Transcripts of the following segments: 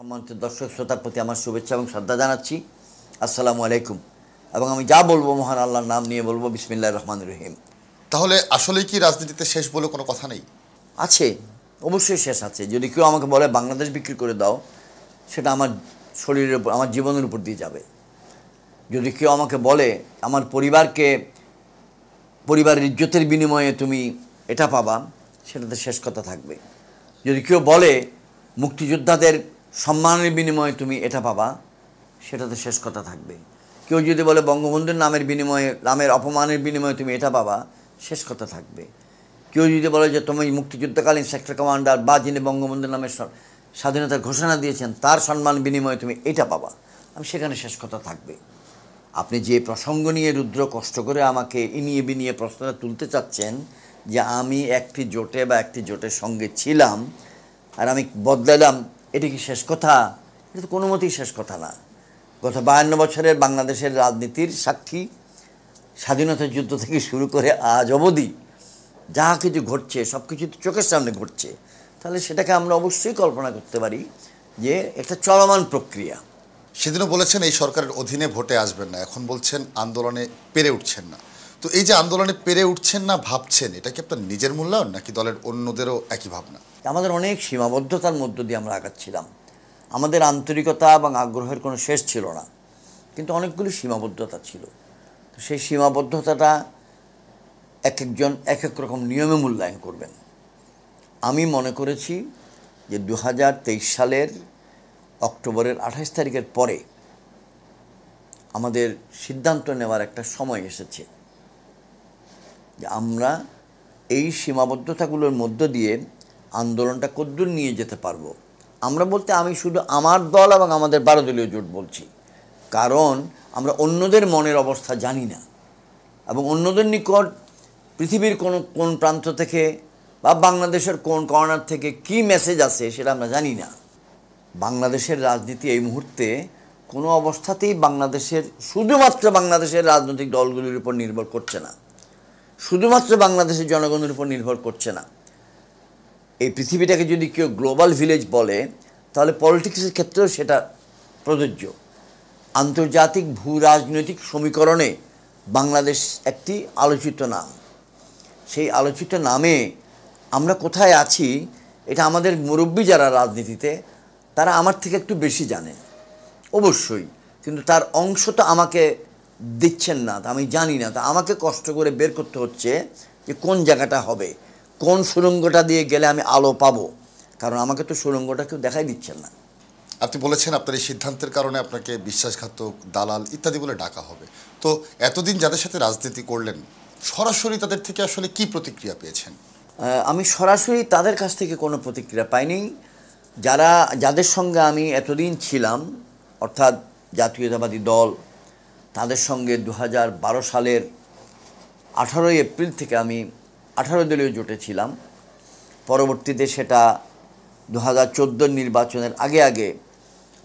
সম্মানিত দর্শক শ্রোতার প্রতি আমার শুভেচ্ছা এবং শ্রদ্ধা জানাচ্ছি আসসালামু আলাইকুম এবং আমি যা বলবো মহান আল্লাহর নাম নিয়ে বলবো বিসমিল্লা রহমান রহিম তাহলে আসলে কি রাজনীতিতে শেষ বলে কোনো কথা নেই আছে অবশ্যই শেষ আছে যদি কেউ আমাকে বলে বাংলাদেশ বিক্রি করে দাও সেটা আমার শরীরের উপর আমার জীবনের উপর দিয়ে যাবে যদি কেউ আমাকে বলে আমার পরিবারকে পরিবারের ইজ্জতের বিনিময়ে তুমি এটা পাবা সেটাতে শেষ কথা থাকবে যদি কেউ বলে মুক্তিযোদ্ধাদের সম্মানের বিনিময়ে তুমি এটা পাবা সেটা তো শেষ কথা থাকবে কেউ যদি বলে বঙ্গবন্ধুর নামের বিনিময়ে নামের অপমানের বিনিময়ে তুমি এটা পাবা শেষ কথা থাকবে কেউ যদি বলে যে তুমি মুক্তিযুদ্ধকালীন সেক্টর কমান্ডার বা যিনি বঙ্গবন্ধুর নামের স্বাধীনতার ঘোষণা দিয়েছেন তার সম্মান বিনিময়ে তুমি এটা পাবা আমি সেখানে শেষ কথা থাকবে আপনি যে প্রসঙ্গ নিয়ে রুদ্র কষ্ট করে আমাকে ইনিয়ে বিনিয়ে প্রশ্নটা তুলতে চাচ্ছেন যে আমি একটি জোটে বা একটি জোটের সঙ্গে ছিলাম আর আমি বদলালাম এটা কি শেষ কথা এটা তো কোনো মতেই শেষ কথা না গত বায়ান্ন বছরের বাংলাদেশের রাজনীতির সাক্ষী স্বাধীনতা যুদ্ধ থেকে শুরু করে আজ অবধি যা কিছু ঘটছে সব কিছু তো চোখের সামনে ঘটছে তাহলে সেটাকে আমরা অবশ্যই কল্পনা করতে পারি যে একটা চলমান প্রক্রিয়া সেদিনও বলেছেন এই সরকারের অধীনে ভোটে আসবেন না এখন বলছেন আন্দোলনে পেরে উঠছেন না তো এই যে আন্দোলনে পেরে উঠছেন না ভাবছেন এটা কি আপনার নিজের মূল্যায়ন নাকি দলের অন্যদেরও একই ভাবনা আমাদের অনেক সীমাবদ্ধতার মধ্য দিয়ে আমরা আগাচ্ছিলাম আমাদের আন্তরিকতা এবং আগ্রহের কোনো শেষ ছিল না কিন্তু অনেকগুলি সীমাবদ্ধতা ছিল তো সেই সীমাবদ্ধতাটা এক একজন এক এক রকম নিয়মে মূল্যায়ন করবেন আমি মনে করেছি যে দু সালের অক্টোবরের আঠাশ তারিখের পরে আমাদের সিদ্ধান্ত নেওয়ার একটা সময় এসেছে যে আমরা এই সীমাবদ্ধতাগুলোর মধ্য দিয়ে আন্দোলনটা কদ্দূর নিয়ে যেতে পারবো আমরা বলতে আমি শুধু আমার দল এবং আমাদের বারো দলীয় জোট বলছি কারণ আমরা অন্যদের মনের অবস্থা জানি না এবং অন্যদের নিকট পৃথিবীর কোন কোন প্রান্ত থেকে বা বাংলাদেশের কোন কর্নার থেকে কি মেসেজ আছে সেটা আমরা জানি না বাংলাদেশের রাজনীতি এই মুহূর্তে কোনো অবস্থাতেই বাংলাদেশের শুধুমাত্র বাংলাদেশের রাজনৈতিক দলগুলির উপর নির্ভর করছে না শুধুমাত্র বাংলাদেশের জনগণের উপর নির্ভর করছে না এই পৃথিবীটাকে যদি কেউ গ্লোবাল ভিলেজ বলে তাহলে পলিটিক্সের ক্ষেত্রেও সেটা প্রযোজ্য আন্তর্জাতিক ভূ রাজনৈতিক সমীকরণে বাংলাদেশ একটি আলোচিত নাম সেই আলোচিত নামে আমরা কোথায় আছি এটা আমাদের মুরব্বী যারা রাজনীতিতে তারা আমার থেকে একটু বেশি জানেন অবশ্যই কিন্তু তার অংশ তো আমাকে দিচ্ছেন না তা আমি জানি না তা আমাকে কষ্ট করে বের করতে হচ্ছে যে কোন জায়গাটা হবে কোন সুরঙ্গটা দিয়ে গেলে আমি আলো পাবো কারণ আমাকে তো সুরঙ্গটা কেউ দেখাই দিচ্ছেন না আপনি বলেছেন আপনার এই সিদ্ধান্তের কারণে আপনাকে বিশ্বাসঘাতক দালাল ইত্যাদি বলে ডাকা হবে তো এতদিন যাদের সাথে রাজনীতি করলেন সরাসরি তাদের থেকে আসলে কি প্রতিক্রিয়া পেয়েছেন আমি সরাসরি তাদের কাছ থেকে কোনো প্রতিক্রিয়া পাইনি যারা যাদের সঙ্গে আমি এতদিন ছিলাম অর্থাৎ জাতীয়তাবাদী দল তাদের সঙ্গে দু সালের আঠারোই এপ্রিল থেকে আমি আঠারো দলীয় জোটে ছিলাম পরবর্তীতে সেটা দু হাজার নির্বাচনের আগে আগে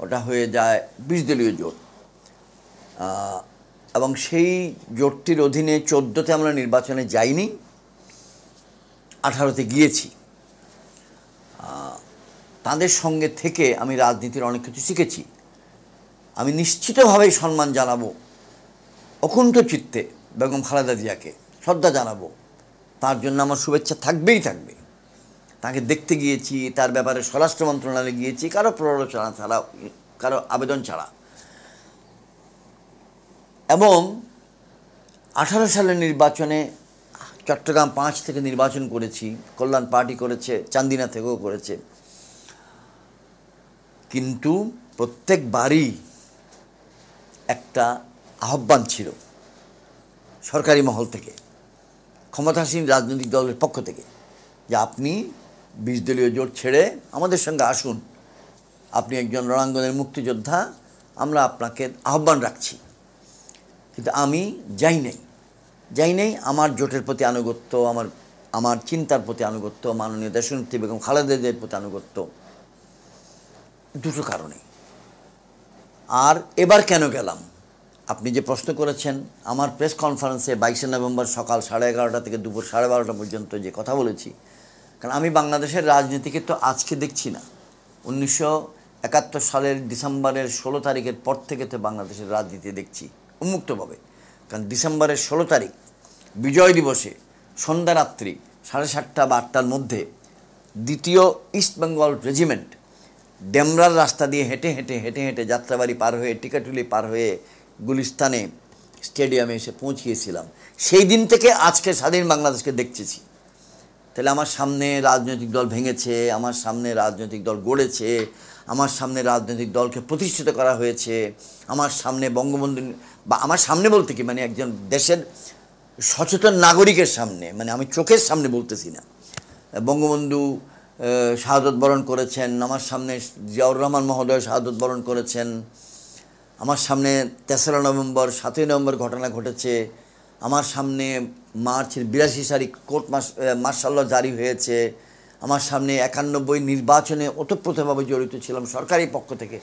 ওটা হয়ে যায় বিশ দলীয় জোট এবং সেই জোটটির অধীনে চোদ্দোতে আমরা নির্বাচনে যাইনি আঠারোতে গিয়েছি তাদের সঙ্গে থেকে আমি রাজনীতির অনেক কিছু শিখেছি আমি নিশ্চিতভাবেই সম্মান জানাবো অকুণ্ঠ চিত্তে বেগম খালেদা জিয়াকে শ্রদ্ধা জানাবো তার জন্য আমার শুভেচ্ছা থাকবেই থাকবে তাকে দেখতে গিয়েছি তার ব্যাপারে স্বরাষ্ট্র মন্ত্রণালয়ে গিয়েছি কারো প্ররোচনা ছাড়া কারো আবেদন ছাড়া এবং আঠারো সালের নির্বাচনে চট্টগ্রাম পাঁচ থেকে নির্বাচন করেছি কল্যাণ পার্টি করেছে চান্দিনা থেকেও করেছে কিন্তু প্রত্যেকবারই একটা আহ্বান ছিল সরকারি মহল থেকে ক্ষমতাসীন রাজনৈতিক দলের পক্ষ থেকে যে আপনি বিশ দলীয় জোট ছেড়ে আমাদের সঙ্গে আসুন আপনি একজন রণাঙ্গনের মুক্তিযোদ্ধা আমরা আপনাকে আহ্বান রাখছি কিন্তু আমি যাই নাই যাই নাই আমার জোটের প্রতি আনুগত্য আমার আমার চিন্তার প্রতি আনুগত্য মাননীয় দেশনেত্রী বেগম খালেদাদের প্রতি আনুগত্য দুটো কারণে আর এবার কেন গেলাম আপনি যে প্রশ্ন করেছেন আমার প্রেস কনফারেন্সে বাইশে নভেম্বর সকাল সাড়ে এগারোটা থেকে দুপুর সাড়ে বারোটা পর্যন্ত যে কথা বলেছি কারণ আমি বাংলাদেশের রাজনীতিকে তো আজকে দেখছি না উনিশশো একাত্তর সালের ডিসেম্বরের ষোলো তারিখের পর থেকে তো বাংলাদেশের রাজনীতি দেখছি উন্মুক্তভাবে কারণ ডিসেম্বরের ষোলো তারিখ বিজয় দিবসে সন্ধ্যা রাত্রি সাড়ে সাতটা বা আটটার মধ্যে দ্বিতীয় ইস্ট বেঙ্গল রেজিমেন্ট ডেমরার রাস্তা দিয়ে হেঁটে হেঁটে হেঁটে হেঁটে যাত্রাবাড়ি পার হয়ে টিকাটুলি পার হয়ে গুলিস্তানে স্টেডিয়ামে এসে পৌঁছিয়েছিলাম সেই দিন থেকে আজকে স্বাধীন বাংলাদেশকে দেখতেছি তাহলে আমার সামনে রাজনৈতিক দল ভেঙেছে আমার সামনে রাজনৈতিক দল গড়েছে আমার সামনে রাজনৈতিক দলকে প্রতিষ্ঠিত করা হয়েছে আমার সামনে বঙ্গবন্ধু বা আমার সামনে বলতে কি মানে একজন দেশের সচেতন নাগরিকের সামনে মানে আমি চোখের সামনে বলতেছি না বঙ্গবন্ধু শাহাদত বরণ করেছেন আমার সামনে জিয়াউর রহমান মহোদয় শাহাদত বরণ করেছেন আমার সামনে তেসরা নভেম্বর সাতই নভেম্বর ঘটনা ঘটেছে আমার সামনে মার্চের বিরাশি সারি কোর্ট মার্শাল জারি হয়েছে আমার সামনে একানব্বই নির্বাচনে ওতপ্রোতভাবে জড়িত ছিলাম সরকারি পক্ষ থেকে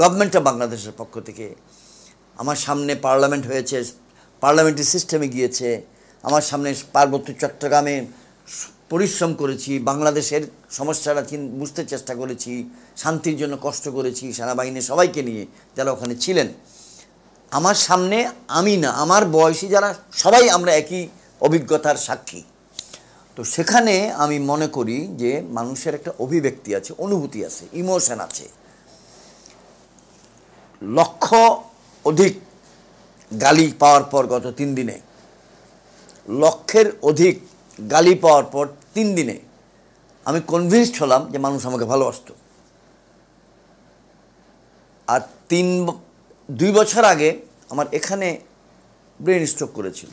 গভর্নমেন্ট অফ বাংলাদেশের পক্ষ থেকে আমার সামনে পার্লামেন্ট হয়েছে পার্লামেন্টের সিস্টেমে গিয়েছে আমার সামনে পার্বত্য চট্টগ্রামে পরিশ্রম করেছি বাংলাদেশের সমস্যাটা বুঝতে চেষ্টা করেছি শান্তির জন্য কষ্ট করেছি সেনাবাহিনীর সবাইকে নিয়ে যারা ওখানে ছিলেন আমার সামনে আমি না আমার বয়সী যারা সবাই আমরা একই অভিজ্ঞতার সাক্ষী তো সেখানে আমি মনে করি যে মানুষের একটা অভিব্যক্তি আছে অনুভূতি আছে ইমোশন আছে লক্ষ অধিক গালি পাওয়ার পর গত তিন দিনে লক্ষের অধিক গালি পাওয়ার পর তিন দিনে আমি কনভিনসড হলাম যে মানুষ আমাকে ভালোবাসত আর তিন দুই বছর আগে আমার এখানে ব্রেন স্ট্রোক করেছিল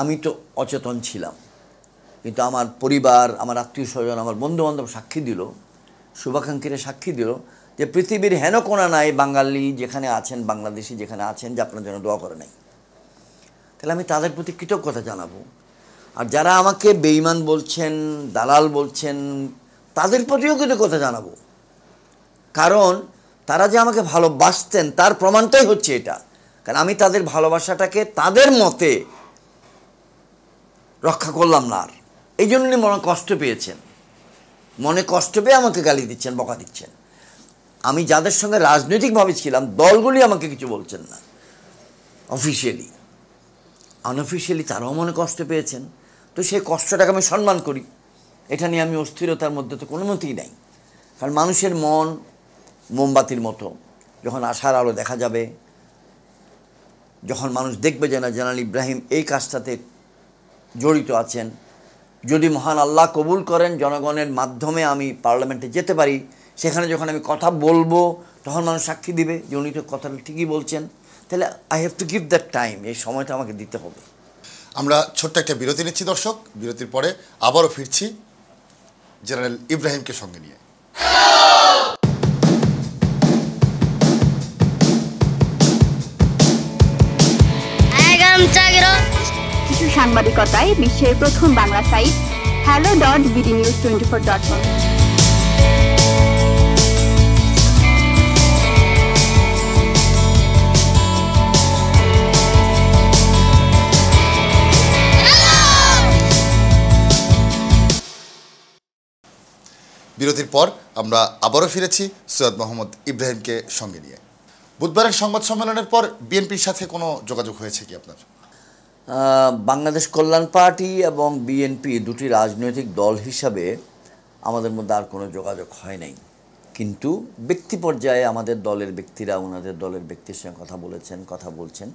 আমি তো অচেতন ছিলাম কিন্তু আমার পরিবার আমার আত্মীয় স্বজন আমার বন্ধুবান্ধব সাক্ষী দিল শুভাকাঙ্ক্ষীরা সাক্ষী দিল যে পৃথিবীর হেন কোনা নাই বাঙালি যেখানে আছেন বাংলাদেশি যেখানে আছেন যে আপনার জন্য দোয়া করে নাই তাহলে আমি তাদের প্রতি কৃতজ্ঞতা জানাবো আর যারা আমাকে বেইমান বলছেন দালাল বলছেন তাদের প্রতিও কৃতজ্ঞতা জানাবো কারণ তারা যে আমাকে ভালোবাসতেন তার প্রমাণটাই হচ্ছে এটা কারণ আমি তাদের ভালোবাসাটাকে তাদের মতে রক্ষা করলাম না আর এই জন্যই মনে কষ্ট পেয়েছেন মনে কষ্ট পেয়ে আমাকে গালি দিচ্ছেন বকা দিচ্ছেন আমি যাদের সঙ্গে রাজনৈতিকভাবে ছিলাম দলগুলি আমাকে কিছু বলছেন না অফিসিয়ালি আনঅফিসিয়ালি তারাও মনে কষ্ট পেয়েছেন তো সেই কষ্টটাকে আমি সম্মান করি এটা নিয়ে আমি অস্থিরতার মধ্যে তো কোনো মতেই নাই কারণ মানুষের মন মোমবাতির মতো যখন আশার আলো দেখা যাবে যখন মানুষ দেখবে যে না জানাল ইব্রাহিম এই কাজটাতে জড়িত আছেন যদি মহান আল্লাহ কবুল করেন জনগণের মাধ্যমে আমি পার্লামেন্টে যেতে পারি সেখানে যখন আমি কথা বলবো তখন মানুষ সাক্ষী দিবে যে উনি তো কথাটা ঠিকই বলছেন তাহলে I have to give that time এই সময়টা আমাকে দিতে হবে আমরা ছোট্ট একটা বিরতি নিচ্ছি দর্শক বিরতির পরে আবারও ফিরছি জেনারেল ইব্রাহিমকে সঙ্গে নিয়ে কিছু সাংবাদিকতায় বিশ্বের প্রথম Bangla site hello dot BD news twenty four dot com বিরতির পর আমরা আবারও ফিরেছি সৈয়দ মোহাম্মদ ইব্রাহিমকে সঙ্গে নিয়ে বুধবারের সংবাদ সম্মেলনের পর বিএনপির সাথে কোনো যোগাযোগ হয়েছে কি আপনার বাংলাদেশ কল্যাণ পার্টি এবং বিএনপি দুটি রাজনৈতিক দল হিসাবে আমাদের মধ্যে আর কোনো যোগাযোগ হয় নাই কিন্তু ব্যক্তি পর্যায়ে আমাদের দলের ব্যক্তিরা ওনাদের দলের ব্যক্তির সঙ্গে কথা বলেছেন কথা বলছেন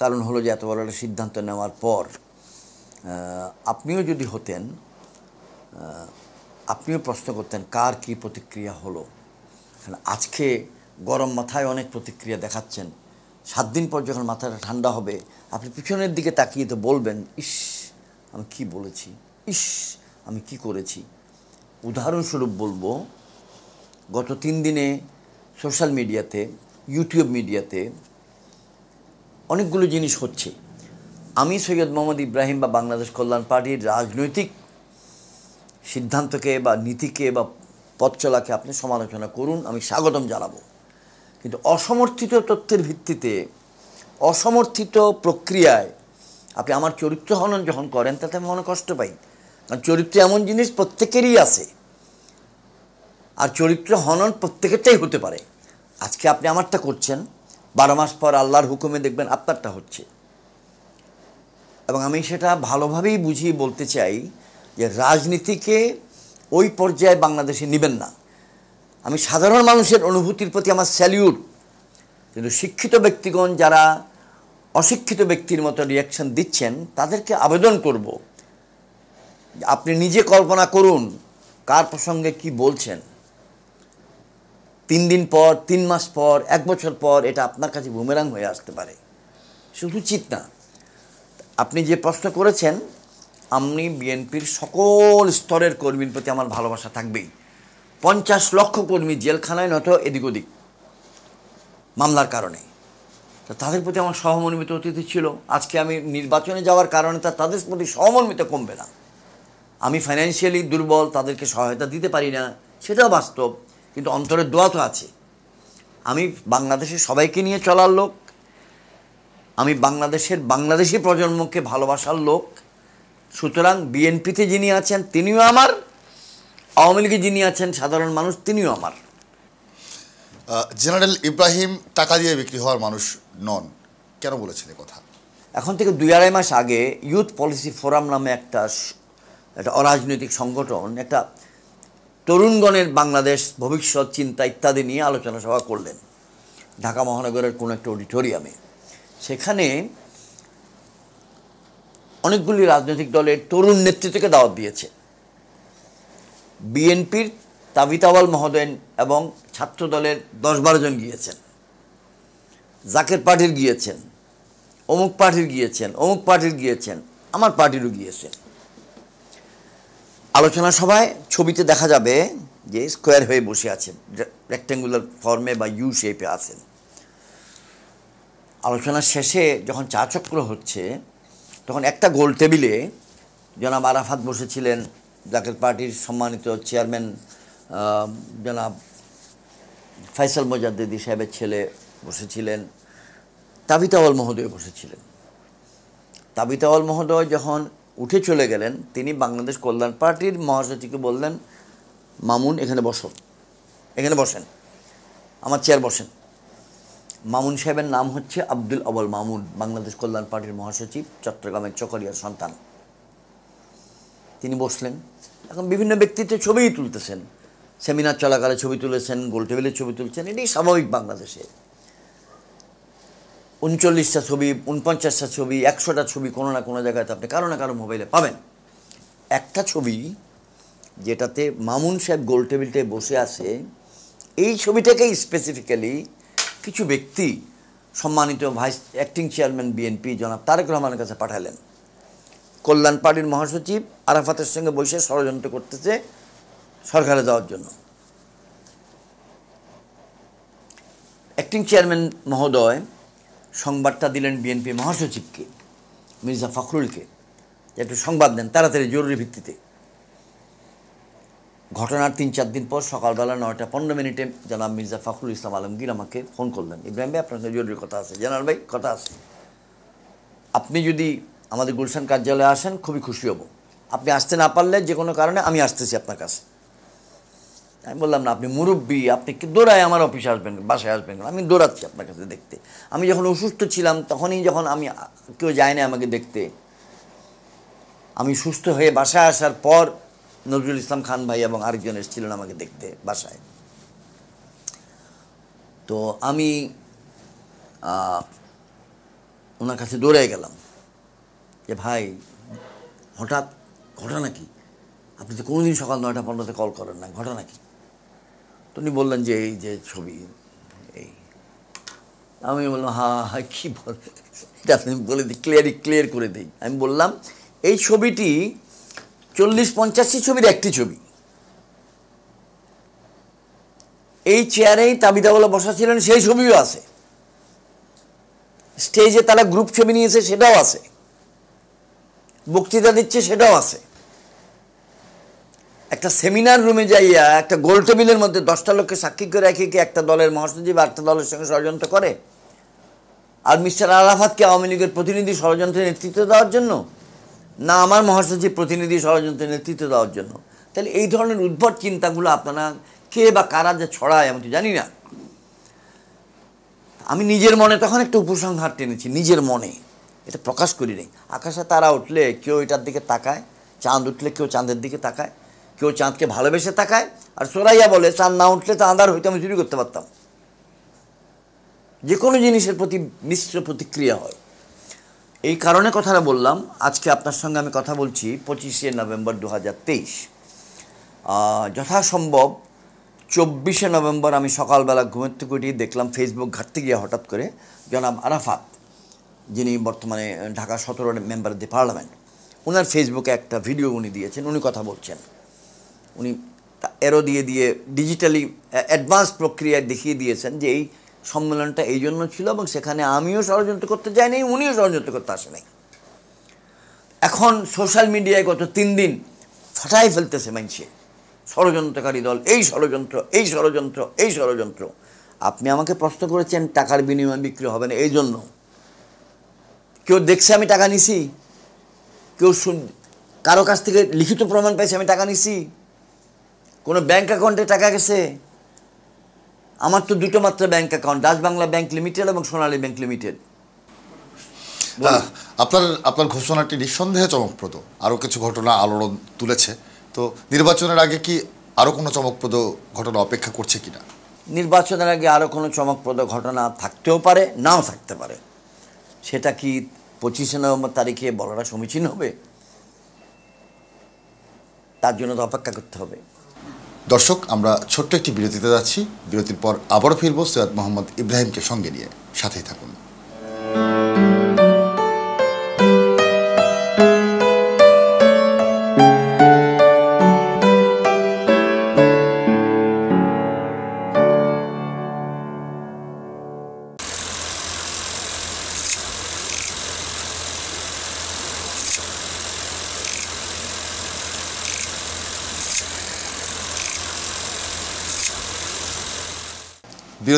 কারণ হলো যে এত বড় একটা সিদ্ধান্ত নেওয়ার পর আপনিও যদি হতেন আপনিও প্রশ্ন করতেন কার কি প্রতিক্রিয়া হলো আজকে গরম মাথায় অনেক প্রতিক্রিয়া দেখাচ্ছেন সাত দিন পর যখন মাথাটা ঠান্ডা হবে আপনি পিছনের দিকে তাকিয়ে তো বলবেন ইস আমি কি বলেছি ইস আমি কি করেছি উদাহরণস্বরূপ বলবো গত তিন দিনে সোশ্যাল মিডিয়াতে ইউটিউব মিডিয়াতে অনেকগুলো জিনিস হচ্ছে আমি সৈয়দ মোহাম্মদ ইব্রাহিম বা বাংলাদেশ কল্যাণ পার্টির রাজনৈতিক সিদ্ধান্তকে বা নীতিকে বা পথ চলাকে আপনি সমালোচনা করুন আমি স্বাগতম জানাবো কিন্তু অসমর্থিত তথ্যের ভিত্তিতে অসমর্থিত প্রক্রিয়ায় আপনি আমার চরিত্র হনন যখন করেন তাতে আমি অনেক কষ্ট পাই কারণ চরিত্র এমন জিনিস প্রত্যেকেরই আছে আর চরিত্র হনন প্রত্যেকেরটাই হতে পারে আজকে আপনি আমারটা করছেন বারো মাস পর আল্লাহর হুকুমে দেখবেন আপনারটা হচ্ছে এবং আমি সেটা ভালোভাবেই বুঝিয়ে বলতে চাই যে রাজনীতিকে ওই পর্যায়ে বাংলাদেশে নেবেন না আমি সাধারণ মানুষের অনুভূতির প্রতি আমার স্যালিউট কিন্তু শিক্ষিত ব্যক্তিগণ যারা অশিক্ষিত ব্যক্তির মতো রিয়াকশান দিচ্ছেন তাদেরকে আবেদন করব আপনি নিজে কল্পনা করুন কার প্রসঙ্গে কি বলছেন তিন দিন পর তিন মাস পর এক বছর পর এটা আপনার কাছে বুমেরাং হয়ে আসতে পারে শুধু চিত না আপনি যে প্রশ্ন করেছেন আমি বিএনপির সকল স্তরের কর্মীর প্রতি আমার ভালোবাসা থাকবেই পঞ্চাশ লক্ষ কর্মী জেলখানায় নত এদিক ওদিক মামলার কারণে তা তাদের প্রতি আমার সহমর্মিত অতিথি ছিল আজকে আমি নির্বাচনে যাওয়ার কারণে তা তাদের প্রতি সহমর্মিত কমবে না আমি ফাইন্যান্সিয়ালি দুর্বল তাদেরকে সহায়তা দিতে পারি না সেটাও বাস্তব কিন্তু অন্তরের দোয়া তো আছে আমি বাংলাদেশে সবাইকে নিয়ে চলার লোক আমি বাংলাদেশের বাংলাদেশি প্রজন্মকে ভালোবাসার লোক সুতরাং বিএনপিতে যিনি আছেন তিনিও আমার আওয়ামী লীগে যিনি আছেন সাধারণ মানুষ তিনিও আমার জেনারেল ইব্রাহিম টাকা দিয়ে বিক্রি হওয়ার মানুষ নন কেন বলেছেন কথা এখন থেকে দুই আড়াই মাস আগে ইউথ পলিসি ফোরাম নামে একটা একটা অরাজনৈতিক সংগঠন একটা তরুণগণের বাংলাদেশ ভবিষ্যৎ চিন্তা ইত্যাদি নিয়ে আলোচনা সভা করলেন ঢাকা মহানগরের কোনো একটা অডিটোরিয়ামে সেখানে অনেকগুলি রাজনৈতিক দলের তরুণ নেতৃত্বকে দাওয়াত দিয়েছে বিএনপির তাবিতাওয়াল মহোদয়ন এবং ছাত্র দলের দশ বারো জন গিয়েছেন জাকের পার্টির গিয়েছেন অমুক পার্টির গিয়েছেন অমুক পার্টির গিয়েছেন আমার পার্টিরও গিয়েছেন আলোচনা সভায় ছবিতে দেখা যাবে যে স্কোয়ার হয়ে বসে আছেন রেক্টেঙ্গুলার ফর্মে বা ইউ শেপে আছেন আলোচনা শেষে যখন চা চক্র হচ্ছে তখন একটা গোল টেবিলে জনাব আরাফাত বসেছিলেন জাকের পার্টির সম্মানিত চেয়ারম্যান জনাব ফাইসাল মোজাদ্দেদি সাহেবের ছেলে বসেছিলেন তাবিতাওয়াল মহোদয় বসেছিলেন তাবিতাওয়াল মহোদয় যখন উঠে চলে গেলেন তিনি বাংলাদেশ কল্যাণ পার্টির মহাসচিবকে বললেন মামুন এখানে বসো এখানে বসেন আমার চেয়ার বসেন মামুন সাহেবের নাম হচ্ছে আব্দুল আবুল মামুন বাংলাদেশ কল্যাণ পার্টির মহাসচিব চট্টগ্রামের চকরিয়ার সন্তান তিনি বসলেন এখন বিভিন্ন ব্যক্তিত্বের ছবিই তুলতেছেন সেমিনার চলাকালে ছবি তুলেছেন গোল টেবিলের ছবি তুলছেন এটি স্বাভাবিক বাংলাদেশে উনচল্লিশটা ছবি উনপঞ্চাশটা ছবি একশোটা ছবি কোনো না কোনো জায়গায় আপনি কারো না কারো মোবাইলে পাবেন একটা ছবি যেটাতে মামুন সাহেব গোল টেবিলটায় বসে আছে এই ছবিটাকেই স্পেসিফিক্যালি কিছু ব্যক্তি সম্মানিত ভাইস অ্যাক্টিং চেয়ারম্যান বিএনপি জনাব তারেক রহমানের কাছে পাঠালেন কল্যাণ পার্টির মহাসচিব আরাফাতের সঙ্গে বসে ষড়যন্ত্র করতেছে সরকারে যাওয়ার জন্য অ্যাক্টিং চেয়ারম্যান মহোদয় সংবাদটা দিলেন বিএনপি মহাসচিবকে মির্জা ফখরুলকে একটু সংবাদ দেন তাড়াতাড়ি জরুরি ভিত্তিতে ঘটনার তিন চার দিন পর সকালবেলা নয়টা পনেরো মিনিটে জানাব মির্জা ফখরুল ইসলাম আলমগীর আমাকে ফোন করলেন ইব্রাহিম ভাই আপনার সঙ্গে জরুরি কথা আছে জানাল ভাই কথা আছে আপনি যদি আমাদের গুলশান কার্যালয়ে আসেন খুবই খুশি হব আপনি আসতে না পারলে যে কোনো কারণে আমি আসতেছি আপনার কাছে আমি বললাম না আপনি মুরব্বী আপনি দৌড়ায় আমার অফিসে আসবেন বাসায় আসবেন আমি দৌড়াচ্ছি আপনার কাছে দেখতে আমি যখন অসুস্থ ছিলাম তখনই যখন আমি কেউ যায় না আমাকে দেখতে আমি সুস্থ হয়ে বাসায় আসার পর নজরুল ইসলাম খান ভাই এবং আরেকজন এসেছিলেন আমাকে দেখতে বাসায় তো আমি ওনার কাছে দৌড়ে গেলাম যে ভাই হঠাৎ ঘটনা কি আপনি তো কোনোদিন সকাল নয়টা পনেরোতে কল করেন না ঘটনা কি তো উনি বললেন যে এই যে ছবি এই আমি বললাম হা হা কী বল এটা আপনি বলে দিই ক্লিয়ারি ক্লিয়ার করে দিই আমি বললাম এই ছবিটি চল্লিশ পঞ্চাশটি ছবির একটি ছবি এই চেয়ারেই বলে বসা ছিলেন সেই ছবিও আছে স্টেজে তারা গ্রুপ ছবি নিয়েছে সেটাও আছে বক্তৃতা দিচ্ছে সেটাও আছে একটা সেমিনার রুমে যাইয়া একটা গোল টেবিলের মধ্যে দশটা লোককে সাক্ষী করে রেখে কি একটা দলের মহাসচিব একটা দলের সঙ্গে ষড়যন্ত্র করে আর মিস্টার আরাফাতকে আওয়ামী লীগের প্রতিনিধি ষড়যন্ত্রের নেতৃত্ব দেওয়ার জন্য না আমার মহাসচিব প্রতিনিধি ষড়যন্ত্রের নেতৃত্ব দেওয়ার জন্য তাহলে এই ধরনের উদ্ভট চিন্তাগুলো আপনারা কে বা কারা যে ছড়ায় আমি তো জানি না আমি নিজের মনে তখন একটা উপসংহার টেনেছি নিজের মনে এটা প্রকাশ করি নাই আকাশে তারা উঠলে কেউ এটার দিকে তাকায় চাঁদ উঠলে কেউ চাঁদের দিকে তাকায় কেউ চাঁদকে ভালোবেসে তাকায় আর সোরাইয়া বলে চাঁদ না উঠলে তো আঁধার হইতে আমি চুরি করতে পারতাম যে কোনো জিনিসের প্রতি মিশ্র প্রতিক্রিয়া হয় এই কারণে কথাটা বললাম আজকে আপনার সঙ্গে আমি কথা বলছি পঁচিশে নভেম্বর দু হাজার তেইশ যথাসম্ভব চব্বিশে নভেম্বর আমি সকালবেলা ঘুমের থেকে উঠিয়ে দেখলাম ফেসবুক ঘাটতে গিয়ে হঠাৎ করে জনাব আরাফাত যিনি বর্তমানে ঢাকা সতেরো মেম্বার অফ দি পার্লামেন্ট ওনার ফেসবুকে একটা ভিডিও উনি দিয়েছেন উনি কথা বলছেন উনি এরো দিয়ে দিয়ে ডিজিটালি অ্যাডভান্স প্রক্রিয়া দেখিয়ে দিয়েছেন যে এই সম্মেলনটা এই জন্য ছিল এবং সেখানে আমিও ষড়যন্ত্র করতে যাইনি উনিও ষড়যন্ত্র করতে আসেনি এখন সোশ্যাল মিডিয়ায় গত তিন দিন ফাটাই ফেলতেছে মানুষে ষড়যন্ত্রকারী দল এই ষড়যন্ত্র এই ষড়যন্ত্র এই ষড়যন্ত্র আপনি আমাকে প্রশ্ন করেছেন টাকার বিনিময়ে বিক্রি হবে না এই জন্য কেউ দেখছে আমি টাকা নিছি কেউ শুন কারো কাছ থেকে লিখিত প্রমাণ পাইছে আমি টাকা নিছি কোনো ব্যাঙ্ক অ্যাকাউন্টে টাকা গেছে আমার তো দুটো মাত্র bank account Dutch Bangla bank limited এবং সোনালী ব্যাংক লিমিটেড আপনার আপনার ঘোষণাটি নিঃসন্দেহে চমকপ্রদ আরও কিছু ঘটনা আলোড়ন তুলেছে তো নির্বাচনের আগে কি আরও কোনো চমকপ্রদ ঘটনা অপেক্ষা করছে কিনা নির্বাচনের আগে আরও কোনো চমকপ্রদ ঘটনা থাকতেও পারে নাও থাকতে পারে সেটা কি পঁচিশে নভেম্বর তারিখে বলাটা সমীচীন হবে তার জন্য তো অপেক্ষা করতে হবে দর্শক আমরা ছোট্ট একটি বিরতিতে যাচ্ছি বিরতির পর আবারও ফিরব সৈয়দ মোহাম্মদ ইব্রাহিমকে সঙ্গে নিয়ে সাথেই থাকুন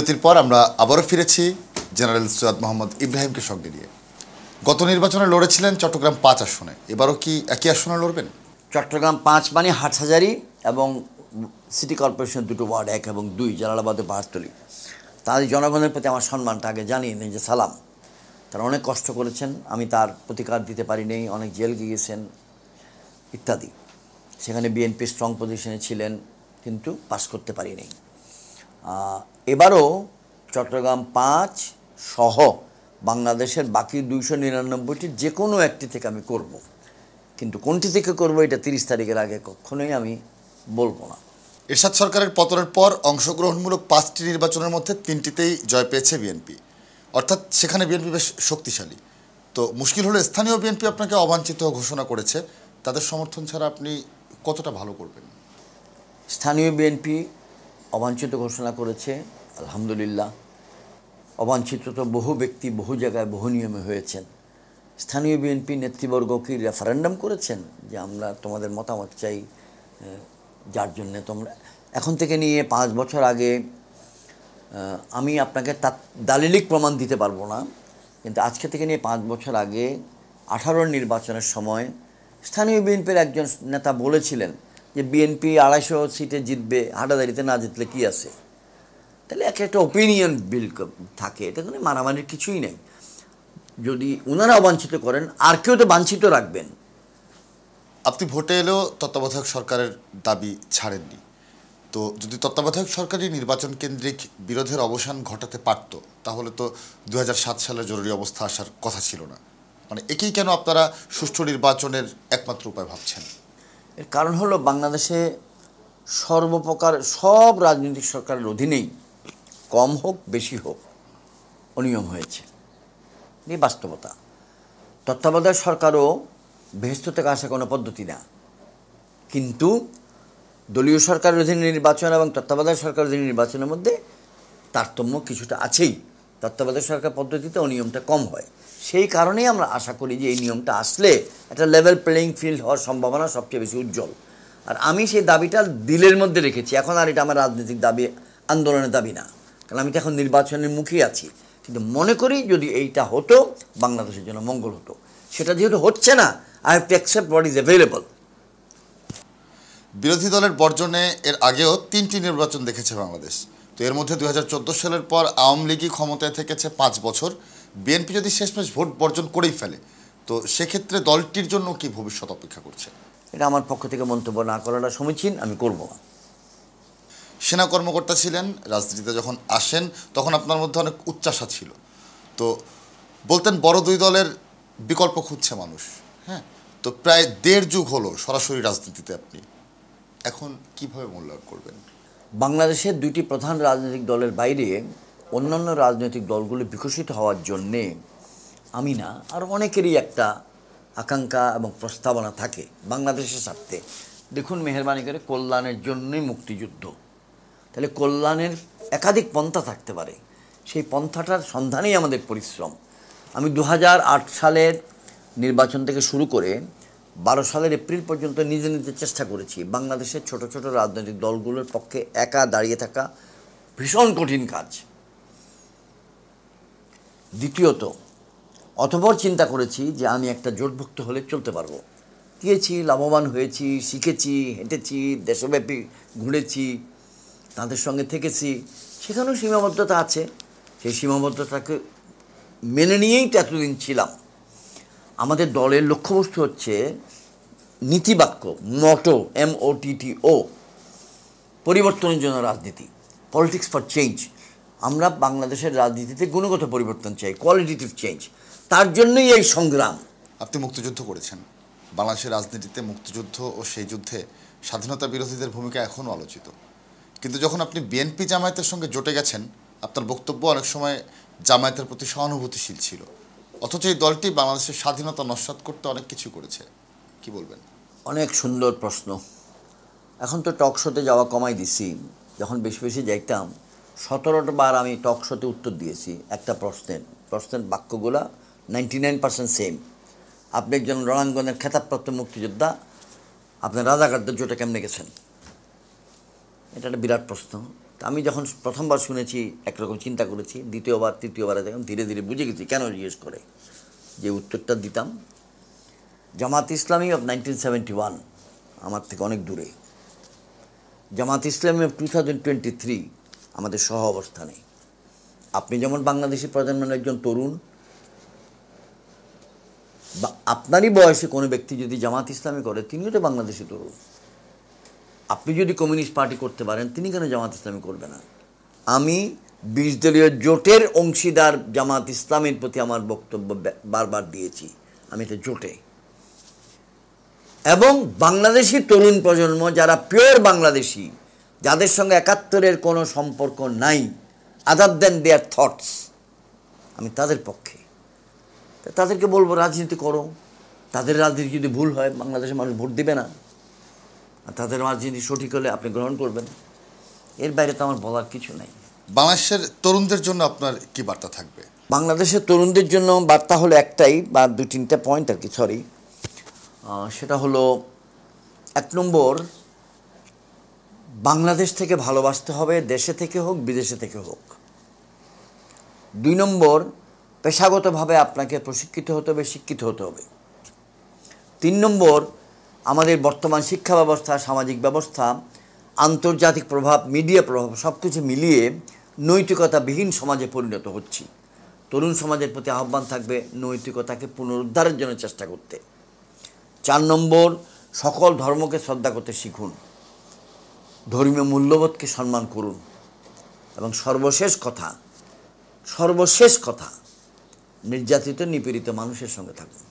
বিরতির পর আমরা আবারও ফিরেছি জেনারেল সৈয়দ মোহাম্মদ ইব্রাহিমকে সঙ্গে নিয়ে গত নির্বাচনে লড়েছিলেন চট্টগ্রাম পাঁচ আসনে এবারও কি একই আসনে লড়বেন চট্টগ্রাম পাঁচ মানে হাটহাজারি এবং সিটি কর্পোরেশন দুটো ওয়ার্ড এক এবং দুই জালালাবাদে বাহাত্তলি তাদের জনগণের প্রতি আমার সম্মানটা আগে জানিয়ে নেই যে সালাম তারা অনেক কষ্ট করেছেন আমি তার প্রতিকার দিতে পারিনি অনেক জেল গিয়েছেন ইত্যাদি সেখানে বিএনপি স্ট্রং পজিশনে ছিলেন কিন্তু পাস করতে পারিনি এবারও চট্টগ্রাম পাঁচ সহ বাংলাদেশের বাকি দুইশো নিরানব্বইটি যে কোনো একটি থেকে আমি করব। কিন্তু কোনটি থেকে করব এটা তিরিশ তারিখের আগে কখনোই আমি বলবো না এরশাদ সরকারের পতনের পর অংশগ্রহণমূলক পাঁচটি নির্বাচনের মধ্যে তিনটিতেই জয় পেয়েছে বিএনপি অর্থাৎ সেখানে বিএনপি বেশ শক্তিশালী তো মুশকিল হলো স্থানীয় বিএনপি আপনাকে অবাঞ্ছিত ঘোষণা করেছে তাদের সমর্থন ছাড়া আপনি কতটা ভালো করবেন স্থানীয় বিএনপি অবাঞ্ছিত ঘোষণা করেছে আলহামদুলিল্লাহ অবাঞ্ছিত তো বহু ব্যক্তি বহু জায়গায় বহু নিয়মে হয়েছেন স্থানীয় বিএনপি নেতৃবর্গ কি রেফারেন্ডাম করেছেন যে আমরা তোমাদের মতামত চাই যার জন্যে তোমরা এখন থেকে নিয়ে পাঁচ বছর আগে আমি আপনাকে তা দালিলিক প্রমাণ দিতে পারবো না কিন্তু আজকে থেকে নিয়ে পাঁচ বছর আগে আঠারোর নির্বাচনের সময় স্থানীয় বিএনপির একজন নেতা বলেছিলেন যে বিএনপি আড়াইশো সিটে জিতবে হাঁটাদারিতে না জিতলে কি আছে তাহলে একটা একটা ওপিনিয়ন বিল্ড থাকে এটা কোনো মারামারির কিছুই নেই যদি ওনারা অবাঞ্ছিত করেন আর কেউ তো বাঞ্ছিত রাখবেন আপনি ভোটে এলেও তত্ত্বাবধায়ক সরকারের দাবি ছাড়েননি তো যদি তত্ত্বাবধায়ক সরকারই নির্বাচন কেন্দ্রিক বিরোধের অবসান ঘটাতে পারত তাহলে তো দু সালে জরুরি অবস্থা আসার কথা ছিল না মানে একেই কেন আপনারা সুষ্ঠু নির্বাচনের একমাত্র উপায় ভাবছেন এর কারণ হলো বাংলাদেশে সর্বপ্রকার সব রাজনৈতিক সরকারের অধীনেই কম হোক বেশি হোক অনিয়ম হয়েছে এই বাস্তবতা তত্ত্বাবধায়ক সরকারও বেহস্ত থেকে আসা কোনো পদ্ধতি না কিন্তু দলীয় সরকারের অধীনে নির্বাচন এবং তত্ত্বাবধায়ক সরকারের অধীনে নির্বাচনের মধ্যে তারতম্য কিছুটা আছেই তত্ত্বাবধায়ক সরকার পদ্ধতিতে ও নিয়মটা কম হয় সেই কারণেই আমরা আশা করি যে এই নিয়মটা আসলে একটা লেভেল প্লেয়িং ফিল্ড হওয়ার সম্ভাবনা সবচেয়ে বেশি উজ্জ্বল আর আমি সেই দাবিটা দিলের মধ্যে রেখেছি এখন আর এটা আমার রাজনৈতিক দাবি আন্দোলনের দাবি না কারণ আমি তো এখন নির্বাচনের মুখেই আছি কিন্তু মনে করি যদি এইটা হতো বাংলাদেশের জন্য মঙ্গল হতো সেটা যেহেতু হচ্ছে না I have to accept what is available বিরোধী দলের বর্জনে এর আগেও তিনটি নির্বাচন দেখেছে বাংলাদেশ তো এর মধ্যে দুই সালের পর আওয়ামী লীগই ক্ষমতায় থেকেছে পাঁচ বছর বিএনপি যদি শেষমেশ ভোট বর্জন করেই ফেলে তো সেক্ষেত্রে দলটির জন্য কি ভবিষ্যৎ অপেক্ষা করছে এটা আমার পক্ষ থেকে মন্তব্য না করাটা সমীচীন আমি করব না সেনা কর্মকর্তা ছিলেন রাজনীতিতে যখন আসেন তখন আপনার মধ্যে অনেক উচ্চাসা ছিল তো বলতেন বড় দুই দলের বিকল্প খুঁজছে মানুষ হ্যাঁ তো প্রায় দেড় যুগ হলো সরাসরি রাজনীতিতে আপনি এখন কিভাবে মূল্যায়ন করবেন বাংলাদেশের দুটি প্রধান রাজনৈতিক দলের বাইরে অন্যান্য রাজনৈতিক দলগুলি বিকশিত হওয়ার জন্যে আমি না আর অনেকেরই একটা আকাঙ্ক্ষা এবং প্রস্তাবনা থাকে বাংলাদেশের স্বার্থে দেখুন মেহরবানি করে কল্যাণের জন্যই মুক্তিযুদ্ধ তাহলে কল্যাণের একাধিক পন্থা থাকতে পারে সেই পন্থাটার সন্ধানেই আমাদের পরিশ্রম আমি দু সালের নির্বাচন থেকে শুরু করে বারো সালের এপ্রিল পর্যন্ত নিজে নিজে চেষ্টা করেছি বাংলাদেশের ছোট ছোট রাজনৈতিক দলগুলোর পক্ষে একা দাঁড়িয়ে থাকা ভীষণ কঠিন কাজ দ্বিতীয়ত অতপর চিন্তা করেছি যে আমি একটা জোটভুক্ত হলে চলতে পারবো গিয়েছি লাভবান হয়েছি শিখেছি হেঁটেছি দেশব্যাপী ঘুরেছি তাদের সঙ্গে থেকেছি সেখানেও সীমাবদ্ধতা আছে সেই সীমাবদ্ধতাকে মেনে নিয়েই তো এতদিন ছিলাম আমাদের দলের লক্ষ্যবস্তু হচ্ছে নীতিবাক্য মটো এম ও টি টি ও পরিবর্তনের জন্য রাজনীতি পলিটিক্স ফর চেঞ্জ আমরা বাংলাদেশের রাজনীতিতে গুণগত পরিবর্তন চাই কোয়ালিটিভ চেঞ্জ তার জন্যই এই সংগ্রাম আপনি মুক্তিযুদ্ধ করেছেন বাংলাদেশের রাজনীতিতে মুক্তিযুদ্ধ ও সেই যুদ্ধে স্বাধীনতা বিরোধীদের ভূমিকা এখনও আলোচিত কিন্তু যখন আপনি বিএনপি জামায়াতের সঙ্গে জোটে গেছেন আপনার বক্তব্য অনেক সময় জামায়াতের প্রতি সহানুভূতিশীল ছিল অথচ এই দলটি বাংলাদেশের স্বাধীনতা নস্বাত করতে অনেক কিছু করেছে কি বলবেন অনেক সুন্দর প্রশ্ন এখন তো টক শোতে যাওয়া কমাই দিছি যখন বেশি বেশি যাইতাম সতেরোটা বার আমি টক শোতে উত্তর দিয়েছি একটা প্রশ্নের প্রশ্নের বাক্যগুলা নাইনটি নাইন পার্সেন্ট সেম আপনি একজন রণাঙ্গনের খেতাবপ্রাপ্ত মুক্তিযোদ্ধা আপনার রাজাকারদের জোটে কেমনে গেছেন এটা একটা বিরাট প্রশ্ন আমি যখন প্রথমবার শুনেছি একরকম চিন্তা করেছি দ্বিতীয়বার তৃতীয়বারে দেখলাম ধীরে ধীরে বুঝে গেছি কেন জিজ্ঞেস করে যে উত্তরটা দিতাম জামাত Islami of nineteen seventy one আমার থেকে অনেক দূরে Jamaat Islami of two thousand twenty three আমাদের সহ অবস্থানে আপনি যেমন বাংলাদেশি প্রজন্মের একজন তরুণ বা আপনারই বয়সে কোনো ব্যক্তি যদি জামাত ইসলামী করে তিনিও তো বাংলাদেশি তরুণ আপনি যদি কমিউনিস্ট পার্টি করতে পারেন তিনি কেন জামাত ইসলামী করবে না আমি বিশ দলীয় জোটের অংশীদার জামাত ইসলামের প্রতি আমার বক্তব্য বারবার দিয়েছি আমি এটা জোটে এবং বাংলাদেশি তরুণ প্রজন্ম যারা পিওর বাংলাদেশি যাদের সঙ্গে একাত্তরের কোনো সম্পর্ক নাই আদার দেন দেয়ার থটস আমি তাদের পক্ষে তাদেরকে বলবো রাজনীতি করো তাদের রাজনীতি যদি ভুল হয় বাংলাদেশের মানুষ ভোট দিবে না আর তাদের রাজনীতি সঠিক হলে আপনি গ্রহণ করবেন এর বাইরে তো আমার বলার কিছু নাই বাংলাদেশের তরুণদের জন্য আপনার কি বার্তা থাকবে বাংলাদেশের তরুণদের জন্য বার্তা হলো একটাই বা দু তিনটে পয়েন্ট আর কি সরি সেটা হলো এক নম্বর বাংলাদেশ থেকে ভালোবাসতে হবে দেশে থেকে হোক বিদেশে থেকে হোক দুই নম্বর পেশাগতভাবে আপনাকে প্রশিক্ষিত হতে হবে শিক্ষিত হতে হবে তিন নম্বর আমাদের বর্তমান শিক্ষা ব্যবস্থা সামাজিক ব্যবস্থা আন্তর্জাতিক প্রভাব মিডিয়া প্রভাব সব কিছু মিলিয়ে নৈতিকতাবিহীন সমাজে পরিণত হচ্ছি তরুণ সমাজের প্রতি আহ্বান থাকবে নৈতিকতাকে পুনরুদ্ধারের জন্য চেষ্টা করতে চার নম্বর সকল ধর্মকে শ্রদ্ধা করতে শিখুন ধর্মীয় মূল্যবোধকে সম্মান করুন এবং সর্বশেষ কথা সর্বশেষ কথা নির্যাতিত নিপীড়িত মানুষের সঙ্গে থাকুন